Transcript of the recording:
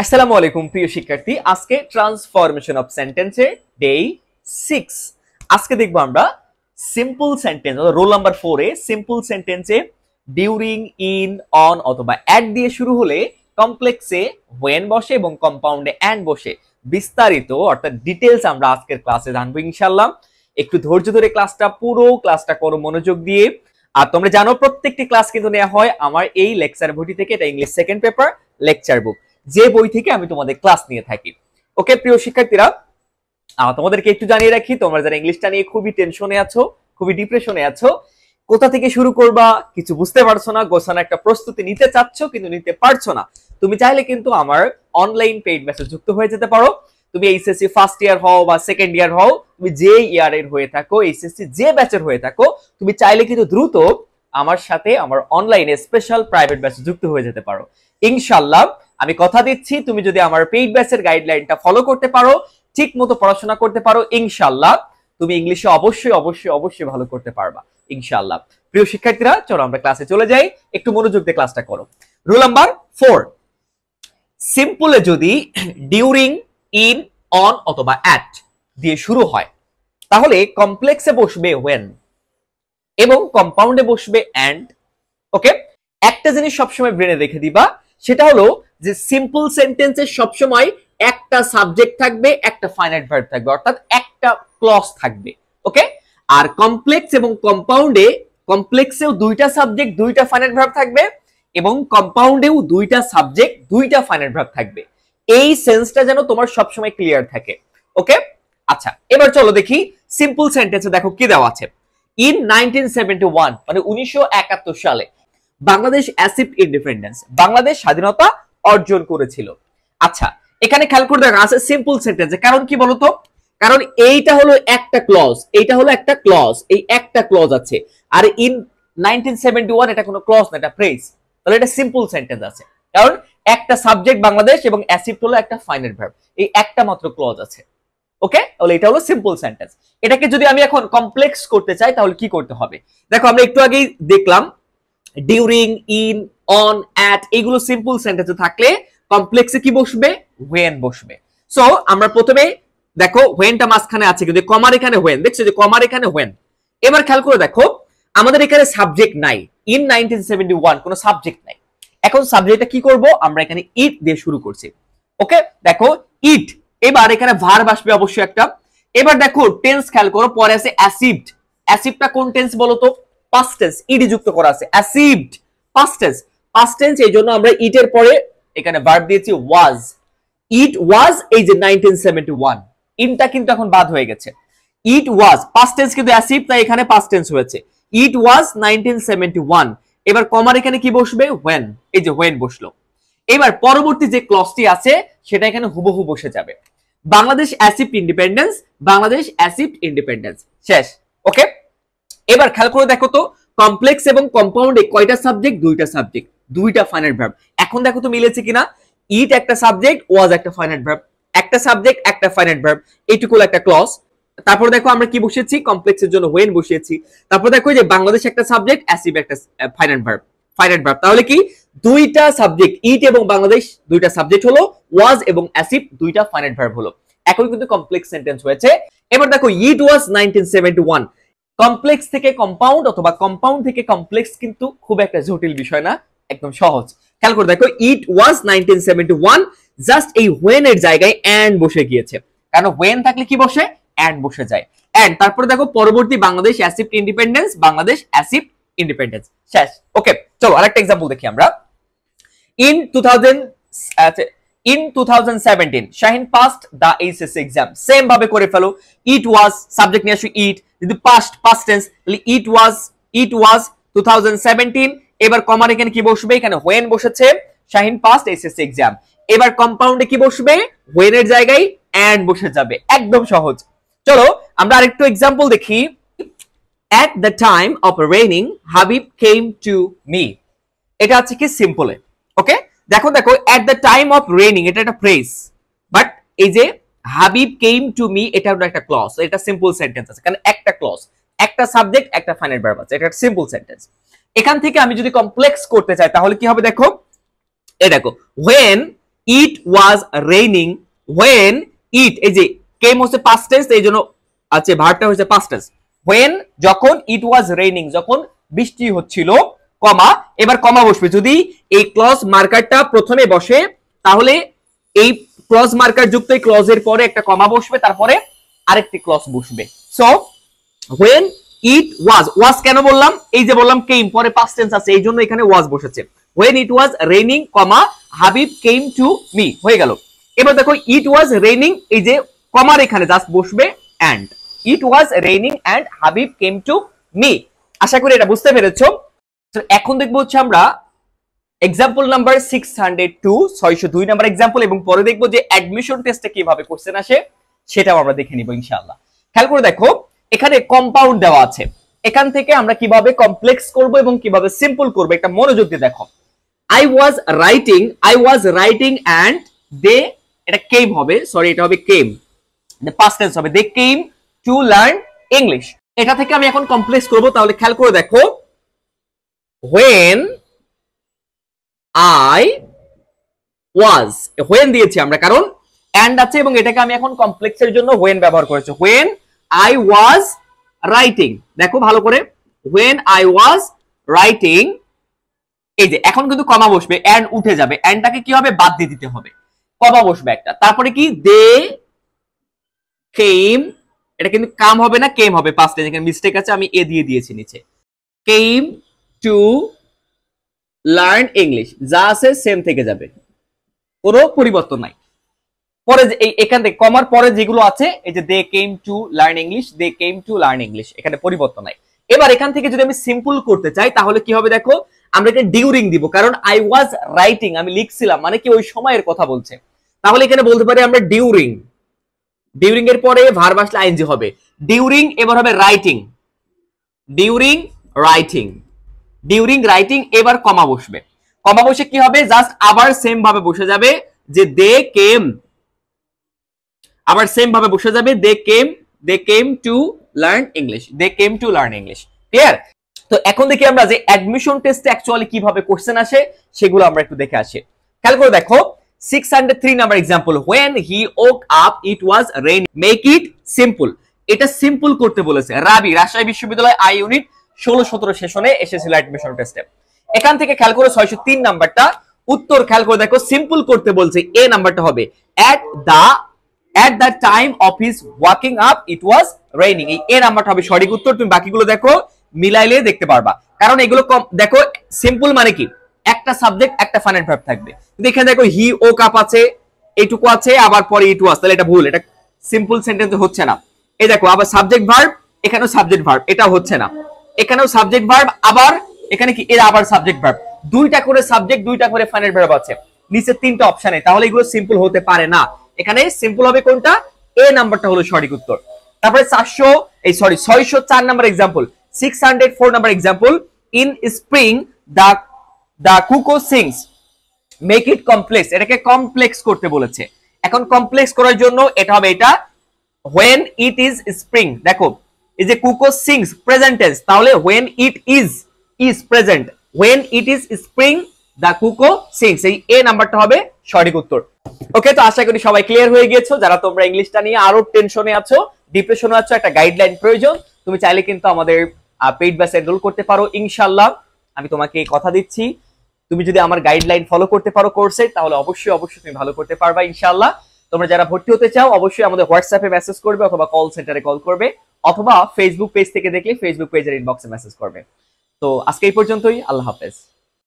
আসসালামু আলাইকুম প্রিয় শিক্ষার্থী আজকে ট্রান্সফরমেশন অফ সেন্টেন্সে ডে সিক্স আজকে দেখবো আমরা সিম্পল সেন্টেন্স রোল নাম্বার এ সিম্পল সেন্টেন্সে ডিউরিং ইন অন অথবা অ্যাট দিয়ে শুরু হলে কমপ্লেক্সে হোয়েন বসে এবং কম্পাউন্ডে অ্যান্ড বসে বিস্তারিত অর্থাৎ ডিটেলস আমরা আজকের ক্লাসে জানবো ইনশাল্লাহ একটু ধৈর্য ধরে ক্লাসটা পুরো ক্লাসটা করো মনোযোগ দিয়ে আর তোমরা জানো প্রত্যেকটি ক্লাস কিন্তু নেওয়া হয় আমার এই লেকচার বইটি থেকে এটা English second paper lecture book যে বই থেকে আমি তোমাদের ক্লাস নিয়ে থাকি ওকে প্রিয় শিক্ষার্থীরা তোমাদেরকে একটু জানিয়ে রাখি তোমরা যারা ইংলিশটা নিয়ে খুবই টেনশনে আছো খুবই ডিপ্রেশনে আছো কোথা থেকে শুরু করবা কিছু বুঝতে পারছো না গোছানো একটা প্রস্তুতি নিতে চাচ্ছ কিন্তু নিতে পারছো না তুমি চাইলে কিন্তু আমার অনলাইন পেইড মেসেজ যুক্ত হয়ে যেতে পারো তুমি এইচএসসি ফার্স্ট ইয়ার হও বা সেকেন্ড ইয়ার হও তুমি যে ইয়ারের হয়ে থাকো এইচএসসি যে ব্যাচের হয়ে থাকো তুমি চাইলে কিন্তু দ্রুত আমার সাথে আমার অনলাইনে স্পেশাল প্রাইভেট ব্যাচ যুক্ত হয়ে যেতে পারো ইনশাল্লাহ আমি কথা দিচ্ছি তুমি যদি আমার পেইড ব্যাচের গাইডলাইনটা ফলো করতে পারো ঠিক মতো পড়াশোনা করতে পারো ইনশাল্লাহ তুমি ইংলিশে অবশ্যই অবশ্যই অবশ্যই ভালো করতে পারবা ইনশাল্লাহ প্রিয় শিক্ষার্থীরা চলো আমরা ক্লাসে চলে যাই একটু মনোযোগ দিয়ে ক্লাসটা করো রুল নাম্বার ফোর সিম্পলে যদি ডিউরিং ইন অন অথবা অ্যাট দিয়ে শুরু হয় তাহলে কমপ্লেক্সে বসবে ওয়েন এবং কম্পাউন্ডে বসবে অ্যান্ড ওকে একটা জিনিস সবসময় ব্রেনে রেখে দিবা সেটা হলো যে সিম্পল সেন্টেন্সে সবসময় একটা সাবজেক্ট থাকবে একটা ফাইনাইট ভার্ব থাকবে অর্থাৎ একটা ক্লস থাকবে ওকে আর কমপ্লেক্স এবং কম্পাউন্ডে কমপ্লেক্সেও দুইটা সাবজেক্ট দুইটা ফাইনাইট ভার্ব থাকবে এবং কম্পাউন্ডেও দুইটা সাবজেক্ট দুইটা ফাইনাইট ভার্ব থাকবে এই সেন্সটা যেন তোমার সবসময় ক্লিয়ার থাকে ওকে আচ্ছা এবার চলো দেখি সিম্পল সেন্টেন্সে দেখো কি দেওয়া আছে ইন নাইনটিন মানে উনিশশো সালে বাংলাদেশ অ্যাসিপ ইন্ডিপেন্ডেন্স বাংলাদেশ স্বাধীনতা অর্জন করেছিল আচ্ছা এখানে খেয়াল করে দেখা আছে সিম্পল সেন্টেন্স কারণ কি বলতো কারণ এইটা হলো একটা ক্লজ এইটা হলো একটা ক্লজ এই একটা ক্লজ আছে আর ইন 1971 এটা কোনো ক্লজ না এটা ফ্রেজ তাহলে এটা সিম্পল সেন্টেন্স আছে কারণ একটা সাবজেক্ট বাংলাদেশ এবং অ্যাসিপ্ট হলো একটা ফাইনাল ভার্ব এই একটা মাত্র ক্লজ আছে ওকে তাহলে এটা হলো সিম্পল সেন্টেন্স এটাকে যদি আমি এখন কমপ্লেক্স করতে চাই তাহলে কি করতে হবে দেখো আমরা একটু আগেই দেখলাম ডিউরিং ইন অন অ্যাট এগুলো সিম্পল সেন্টেন্সে থাকলে কমপ্লেক্সে কি বসবে হোয়েন বসবে সো আমরা প্রথমে দেখো হোয়েনটা মাঝখানে আছে কিন্তু কমার এখানে হোয়েন দেখছো যে কমার এখানে হোয়েন এবার খেয়াল করে দেখো আমাদের এখানে সাবজেক্ট নাই ইন নাইনটিন সেভেন্টি ওয়ান কোনো সাবজেক্ট নাই এখন সাবজেক্টটা কি করব আমরা এখানে ইট দিয়ে শুরু করছি ওকে দেখো ইট এবার এখানে ভার বাসবে অবশ্যই একটা এবার দেখো টেন্স খেয়াল করো পরে আছে অ্যাসিড অ্যাসিডটা কোন টেন্স বলো তো পাস্ট টেন্স ইডি যুক্ত করা আছে achieved past tense past tense এই জন্য আমরা এর পরে এখানে ভার্ব দিয়েছি ওয়াজ ইট ওয়াজ এই যে 1971 ইনটা কিন্তু এখন বাদ হয়ে গেছে ইট ওয়াজ পাস্ট টেন্স কিন্তু অ্যাসিভ তাই এখানে পাস্ট টেন্স হয়েছে ইট ওয়াজ 1971 এবার কমার এখানে কি বসবে ওয়েন এই যে ওয়েন বসলো এবার পরবর্তী যে ক্লজটি আছে সেটা এখানে হুবহু বসে যাবে Bangladesh achieved independence Bangladesh achieved independence শেষ ওকে এবার খেয়াল করে দেখো তো কমপ্লেক্স এবং কম্পাউন্ডে কয়টা সাবজেক্ট দুইটা সাবজেক্ট দুইটা ফাইনাল ভার্ব এখন দেখো তো মিলেছে কিনা ইট একটা সাবজেক্ট ওয়াজ একটা ফাইনাল ভার্ব একটা সাবজেক্ট একটা ফাইনাল ভার্ব এইটুকু একটা ক্লস তারপর দেখো আমরা কি বসিয়েছি কমপ্লেক্সের জন্য হোয়েন বসিয়েছি তারপর দেখো যে বাংলাদেশ একটা সাবজেক্ট অ্যাসিভ একটা ফাইনাল ভার্ব ফাইনাল ভার্ব তাহলে কি দুইটা সাবজেক্ট ইট এবং বাংলাদেশ দুইটা সাবজেক্ট হলো ওয়াজ এবং অ্যাসিভ দুইটা ফাইনাল ভার্ব হলো এখন কিন্তু কমপ্লেক্স সেন্টেন্স হয়েছে এবার দেখো ইট ওয়াজ 1971 কমপ্লেক্স থেকে কম্পাউন্ড অথবা কম্পাউন্ড থেকে কমপ্লেক্স কিন্তু খুব একটা জটিল বিষয় না একদম সহজ খেয়াল করে দেখো ইট ওয়াজ নাইনটিন জাস্ট এই হোয়েন এর জায়গায় অ্যান্ড বসে গিয়েছে কারণ হোয়েন থাকলে কি বসে অ্যান্ড বসে যায় অ্যান্ড তারপরে দেখো পরবর্তী Bangladesh achieved independence Bangladesh achieved independence শেষ ওকে চলো আরেকটা এক্সাম্পল দেখি আমরা in two thousand in two thousand seventeen Shahin passed the HSC exam same ভাবে করে ফেলো ইট ওয়াজ সাবজেক্ট নিয়ে আসো ইট যদি past past tense it was it was two thousand seventeen এবার কমার এখানে কি বসবে এখানে হোয়েন বসেছে শাহিন পাস্ট এইচএসসি এক্সাম এবার কম্পাউন্ডে কি বসবে হোয়েন এর জায়গায় অ্যান্ড বসে যাবে একদম সহজ চলো আমরা আরেকটু এক্সাম্পল দেখি at the time of raining Habib came to me এটা হচ্ছে কি সিম্পলে ওকে দেখো দেখো at the time of raining এটা একটা ফ্রেজ বাট এই যে হাবিব কেম টু মি এটা হলো একটা ক্লস এটা সিম্পল সেন্টেন্স আছে কারণ একটা ক্লস একটা সাবজেক্ট একটা ফাইনাল ভার্ব আছে এটা একটা সিম্পল সেন্টেন্স এখান থেকে আমি যদি কমপ্লেক্স করতে চাই তাহলে কি হবে দেখো এ দেখো when it was raining when it এই যে কেম হচ্ছে পাস্ট টেন্স এই জন্য আছে ভার্বটা হচ্ছে পাস্ট টেন্স হোয়েন যখন ইট ওয়াজ রেইনিং যখন বৃষ্টি হচ্ছিল কমা এবার কমা বসবে যদি এই ক্লজ মার্কারটা প্রথমে বসে তাহলে এই ক্লজ মার্কার যুক্ত এই ক্লজের পরে একটা কমা বসবে তারপরে আরেকটি ক্লজ বসবে সো হোয়েন ইট ওয়াজ ওয়াজ কেন বললাম এই যে বললাম কেম পরে পাস্ট টেন্স আছে এই জন্য এখানে ওয়াজ বসেছে when it was raining comma Habib came to me হয়ে গেল এবার দেখো ইট ওয়াজ রেইনিং এই যে কমার এখানে জাস্ট বসবে and it was raining and Habib came to me আশা করি এটা বুঝতে পেরেছো এখন দেখবো হচ্ছে আমরা example number six hundred two ছয়শো দুই নাম্বার এক্সাম্পল এবং পরে দেখবো যে অ্যাডমিশন টেস্টে কিভাবে কোশ্চেন আসে সেটাও আমরা দেখে নিব ইনশাল্লাহ খেয়াল করে দেখো এখানে কম্পাউন্ড দেওয়া আছে এখান থেকে আমরা কিভাবে কমপ্লেক্স করব এবং কিভাবে সিম্পল করব একটা মনোযোগ দিয়ে দেখো I was writing I was writing and they এটা কেম হবে সরি এটা হবে কেম পাস্ট টেন্স হবে they came to learn English এটা থেকে আমি এখন কমপ্লেক্স করব তাহলে খেয়াল করে দেখো হোয়েন আই ওয়াজ হোয়েন দিয়েছি আমরা কারণ অ্যান্ড আছে এবং এটাকে আমি এখন কমপ্লেক্সের জন্য হোয়েন ব্যবহার করেছি হোয়েন আই ওয়াজ রাইটিং দেখো ভালো করে হোয়েন আই ওয়াজ রাইটিং এই যে এখন কিন্তু কমা বসবে অ্যান্ড উঠে যাবে অ্যান্ডটাকে কি হবে বাদ দিয়ে দিতে হবে কমা বসবে একটা তারপরে কি দে কেম এটা কিন্তু কাম হবে না কেম হবে tense এখানে মিস্টেক আছে আমি এ দিয়ে দিয়েছি নিচে কেম টু লার্ন ইংলিশ যা আছে সেম থেকে যাবে কোনো পরিবর্তন নাই পরে এখান থেকে কমার পরে যেগুলো আছে এই যে they came to learn English they came to learn English এখানে পরিবর্তন নাই এবার এখান থেকে যদি আমি সিম্পল করতে চাই তাহলে কি হবে দেখো আমরা এটা ডিউরিং দিব কারণ আই ওয়াজ রাইটিং আমি লিখছিলাম মানে কি ওই সময়ের কথা বলছে তাহলে এখানে বলতে পারি আমরা ডিউরিং ডিউরিং এর পরে ভার্ব আসলে আইনজি হবে ডিউরিং এবার হবে writing during writing during writing এবার কমা বসবে কমা বসে কি হবে জাস্ট আবার সেম ভাবে বসে যাবে যে দে কেম আবার সেম ভাবে বসে যাবে they came they came to learn English they came to learn English clear তো এখন দেখি আমরা যে অ্যাডমিশন টেস্টে অ্যাকচুয়ালি কিভাবে কোশ্চেন আসে সেগুলো আমরা একটু দেখে আসি খেয়াল করে দেখো 603 number example when he woke up it was rain make it simple এটা সিম্পল করতে বলেছে রাবি রাজশাহী বিশ্ববিদ্যালয় আই ইউনিট ষোলো সতেরো সেশনে এসেছিল অ্যাডমিশন টেস্টে এখান থেকে খেয়াল করে ছয়শো তিন নাম্বারটা উত্তর খেয়াল করে দেখো সিম্পল করতে বলছে এ নাম্বারটা হবে at the at the time of his waking up it was raining এই এ নাম্বারটা হবে সঠিক উত্তর তুমি বাকিগুলো দেখো মিলাইলে দেখতে পারবা কারণ এগুলো কম দেখো সিম্পল মানে কি একটা সাবজেক্ট একটা ফান অ্যান্ড থাকবে এখানে দেখো হি ও কাপ আছে এটুকু আছে আবার পরে ইটু আছে তাহলে এটা ভুল এটা সিম্পল সেন্টেন্স হচ্ছে না এই দেখো আবার সাবজেক্ট ভার্ব এখানেও সাবজেক্ট ভার্ব এটা হচ্ছে না এখানেও সাবজেক্ট ভার্ব আবার এখানে কি এর আবার সাবজেক্ট ভার্ব দুইটা করে সাবজেক্ট দুইটা করে ফাইনাল ভার্ব আছে নিচে তিনটা অপশানে তাহলে এগুলো সিম্পল হতে পারে না এখানে সিম্পল হবে কোনটা এ নাম্বারটা হলো সঠিক উত্তর তারপরে চারশো এই সরি ছয়শো চার number example six hundred four number example in spring the the cuckoo sings make it complex এটাকে কমপ্লেক্স করতে বলেছে এখন কমপ্লেক্স করার জন্য এটা হবে এটা হোয়েন ইট ইজ স্প্রিং দেখো এই যে কুকো সিংস প্রেজেন্টেন্স তাহলে when it is is present when it is spring the cuckoo sings এই এ নাম্বারটা হবে সঠিক উত্তর ওকে তো আশা করি সবাই ক্লিয়ার হয়ে গিয়েছো যারা তোমরা ইংলিশটা নিয়ে আরো টেনশনে আছো ডিপ্রেশনে আছো একটা গাইডলাইন প্রয়োজন তুমি চাইলে কিন্তু আমাদের পেইড ব্যাচ এনরোল করতে পারো ইনশাল্লাহ আমি তোমাকে এই কথা দিচ্ছি তুমি যদি আমার গাইডলাইন ফলো করতে পারো কোর্সে তাহলে অবশ্যই অবশ্যই তুমি ভালো করতে পারবা ইনশাল্লাহ তোমরা যারা ভর্তি হতে চাও অবশ্যই আমাদের হোয়াটসঅ্যাপে মেসেজ করবে অথবা কল সেন্টারে কল করবে অথবা ফেসবুক পেজ থেকে দেখলে ফেসবুক পেজের ইনবক্সে মেসেজ করবে তো আজকে এই পর্যন্তই আল্লাহ হাফেজ